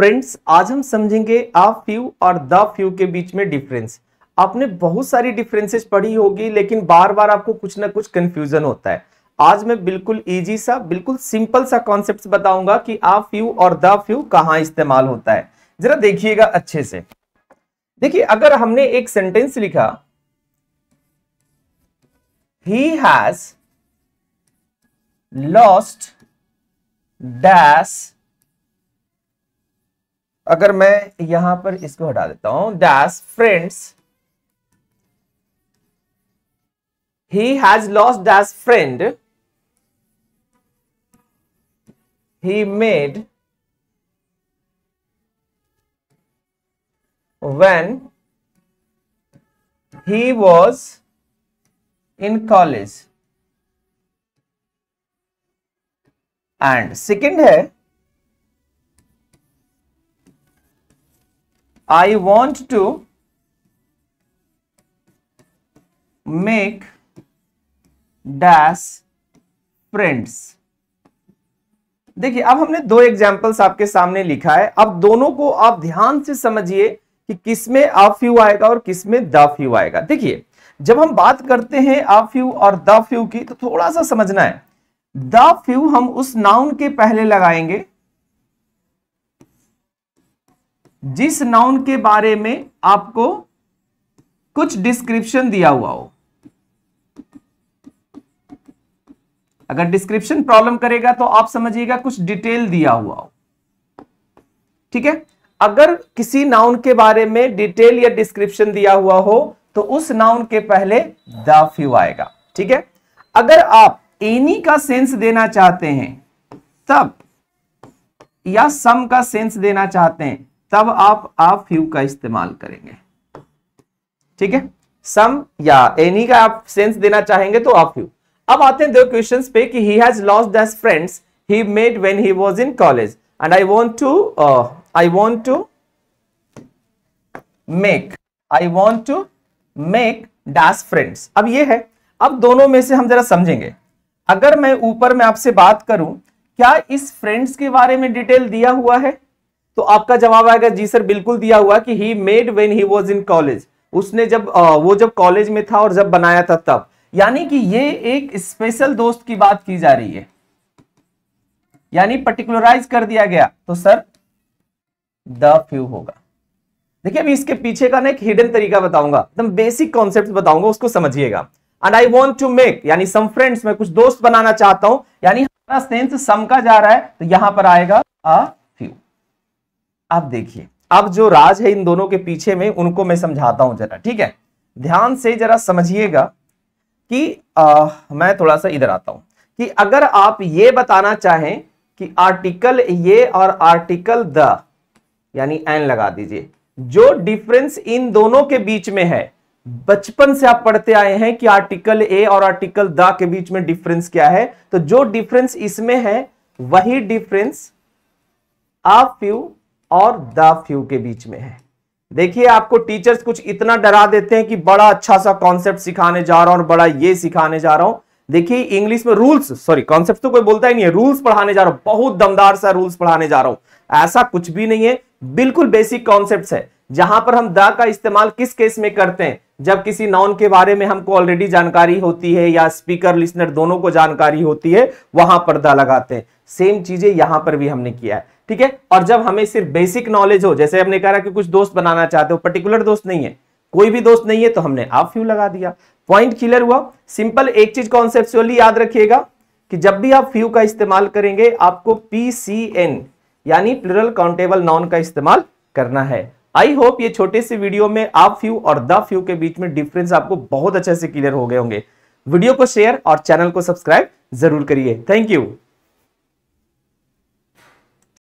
friends आज हम समझेंगे आ फ्यू और द फ्यू के बीच में डिफरेंस आपने बहुत सारी डिफरेंसेस पढ़ी होगी लेकिन बार बार आपको कुछ ना कुछ कंफ्यूजन होता है आज मैं बिल्कुल इजी सा बिल्कुल सिंपल सा कॉन्सेप्ट बताऊंगा कि आ फ्यू और द फ्यू कहां इस्तेमाल होता है जरा देखिएगा अच्छे से देखिए अगर हमने एक सेंटेंस लिखा ही हैज लॉस्ट डैश अगर मैं यहां पर इसको हटा देता हूं dash friends he has lost dash friend he made when he was in college and second है I want to make dash friends देखिए अब हमने दो एग्जाम्पल्स आपके सामने लिखा है अब दोनों को आप ध्यान से समझिए कि किसमें आफ फ्यू आएगा और किसमें द फ्यू आएगा देखिए जब हम बात करते हैं आफ फ्यू और द फ्यू की तो थोड़ा सा समझना है द फ्यू हम उस नाउन के पहले लगाएंगे जिस नाउन के बारे में आपको कुछ डिस्क्रिप्शन दिया हुआ हो अगर डिस्क्रिप्शन प्रॉब्लम करेगा तो आप समझिएगा कुछ डिटेल दिया हुआ हो ठीक है अगर किसी नाउन के बारे में डिटेल या डिस्क्रिप्शन दिया हुआ हो तो उस नाउन के पहले द फ्यू आएगा ठीक है अगर आप एनी का सेंस देना चाहते हैं तब या सम का सेंस देना चाहते हैं तब आप आप फ्यू का इस्तेमाल करेंगे ठीक है सम या एनी का आप सेंस देना चाहेंगे तो आप फ्यू अब आते हैं दो क्वेश्चंस पे कि he has lost dash friends he made when he was in college and I want to I i to make I i to make dash friends अब ये है अब दोनों में से हम जरा समझेंगे अगर मैं ऊपर में आपसे बात करूं क्या इस फ्रेंड्स के बारे में डिटेल दिया हुआ है तो आपका जवाब आएगा जी सर बिल्कुल दिया हुआ कि he made when he was in college उसने जब वो जब कॉलेज में था और जब बनाया था तब यानी कि ये एक स्पेशल दोस्त की बात की जा रही है यानी पर्टिकुलराइज कर दिया गया तो सर द फ्यू होगा देखिए अभी इसके पीछे का ना एक हिडन तरीका बताऊंगा एकदम बेसिक कॉन्सेप्ट बताऊंगा उसको समझिएगा and I want to make यानी सम फ्रेंड्स में कुछ दोस्त बनाना चाहता हूं यानी हमारा सेंस सम का जा रहा है तो यहां पर आएगा आ, अब देखिए अब जो राज है इन दोनों के पीछे में उनको मैं समझाता हूं जरा ठीक है ध्यान से जरा समझिएगा कि आ, मैं थोड़ा सा इधर आता हूं कि अगर आप ये बताना चाहें कि आर्टिकल ये और आर्टिकल द यानी एन लगा दीजिए जो डिफरेंस इन दोनों के बीच में है बचपन से आप पढ़ते आए हैं कि आर्टिकल ए और आर्टिकल द के बीच में डिफरेंस क्या है तो जो डिफरेंस इसमें है वही डिफरेंस आप फ्यू और द फ्यू के बीच में है देखिए आपको टीचर्स कुछ इतना डरा देते हैं कि बड़ा अच्छा सा कॉन्सेप्ट सिखाने जा रहा हूं और बड़ा ये सिखाने जा रहा हूं देखिए इंग्लिश में रूल्स सॉरी कॉन्सेप्ट तो कोई बोलता ही नहीं है रूल्स पढ़ाने जा रहा हूं बहुत दमदार सा रूल्स पढ़ाने जा रहा हूं ऐसा कुछ भी नहीं है बिल्कुल बेसिक कॉन्सेप्ट है जहां पर हम द का इस्तेमाल किस केस में करते हैं जब किसी नाउन के बारे में हमको ऑलरेडी जानकारी होती है या स्पीकर लिसनर दोनों को जानकारी होती है वहां पर्दा लगाते हैं सेम चीजें यहां पर भी हमने किया है ठीक है और जब हमें सिर्फ बेसिक नॉलेज हो जैसे हमने कहा कि कुछ दोस्त बनाना चाहते हो पर्टिकुलर दोस्त नहीं है कोई भी दोस्त नहीं है तो हमने आप फ्यू लगा दिया पॉइंट क्लियर हुआ सिंपल एक चीज कॉन्सेप्चुअली याद रखिएगा कि जब भी आप फ्यू का इस्तेमाल करेंगे आपको पी सी एन यानी प्लुरल काउंटेबल नॉन का इस्तेमाल करना है आई होप ये छोटे से वीडियो में आप फ्यू और द फ्यू के बीच में डिफरेंस आपको बहुत अच्छे से क्लियर हो गए होंगे वीडियो को शेयर और चैनल को सब्सक्राइब जरूर करिए थैंक यू